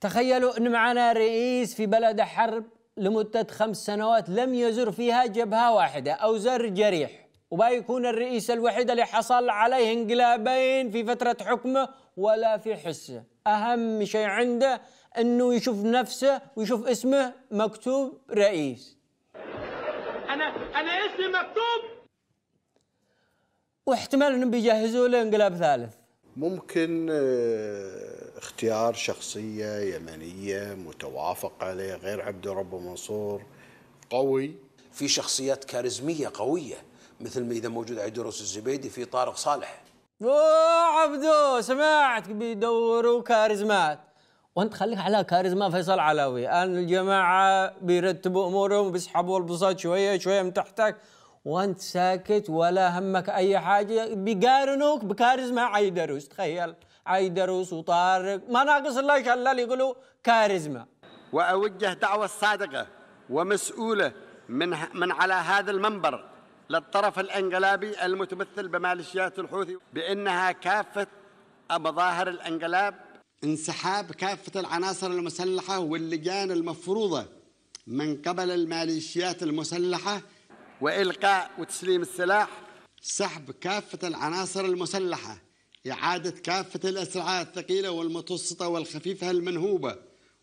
تخيلوا أن معنا رئيس في بلد حرب لمدة خمس سنوات لم يزر فيها جبهة واحدة أو زر جريح وبيكون الرئيس الوحيد اللي حصل عليه انقلابين في فترة حكمه ولا في حسه أهم شيء عنده أنه يشوف نفسه ويشوف اسمه مكتوب رئيس أنا أنا اسمي مكتوب واحتمال أنهم بيجهزوا له انقلاب ثالث ممكن آه، اختيار شخصية يمنية متوافق عليه غير عبد الرب منصور قوي في شخصيات كاريزمية قوية مثل ما إذا موجود عيدروس الزبيدي في طارق صالح اوه عبدو سمعت بيدوروا كاريزمات وانت خليك على كاريزما فيصل علوي الان الجماعه بيرتبوا امورهم بيسحبوا البساط شويه شويه من تحتك وانت ساكت ولا همك اي حاجه بيقارنوك بكاريزما عيدروس تخيل عيدروس وطارق ما ناقص الله شلال يقولوا كاريزما واوجه دعوه صادقه ومسؤوله من من على هذا المنبر للطرف الانقلابي المتمثل بماليشيات الحوثي بانها كافه مظاهر الانقلاب انسحاب كافه العناصر المسلحه واللجان المفروضه من قبل الماليشيات المسلحه وإلقاء وتسليم السلاح سحب كافة العناصر المسلحة إعادة كافة الأسلحة الثقيلة والمتوسطة والخفيفة المنهوبة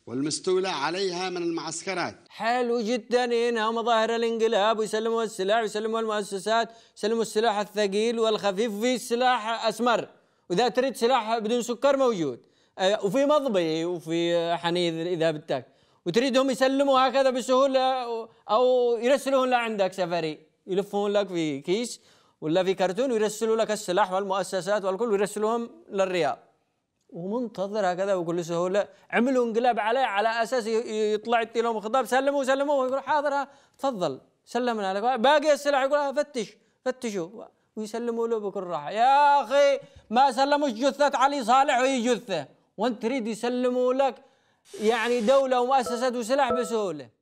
والمستولى عليها من المعسكرات حلو جدا هنا مظاهر الانقلاب ويسلموا السلاح ويسلموا المؤسسات يسلموا السلاح الثقيل والخفيف في سلاح أسمر وإذا تريد سلاح بدون سكر موجود أه، وفي مضبي وفي حنيذ إذا بدك وتريدهم يسلموا هكذا بسهوله او يرسلون لعندك سفري يلفون لك في كيس ولا في كرتون ويرسلوا لك السلاح والمؤسسات والكل ويرسلوهم للرياض ومنتظر هكذا بكل سهوله عملوا انقلاب عليه على اساس يطلع يدي لهم خطاب سلموا سلموا يقول حاضر تفضل سلمنا لك باقي السلاح يقول فتش فتشوا ويسلموا له بكل راحه يا اخي ما سلموش جثه علي صالح وهي جثه وانت تريد يسلموا لك يعني دوله ومؤسسات وسلاح بسهوله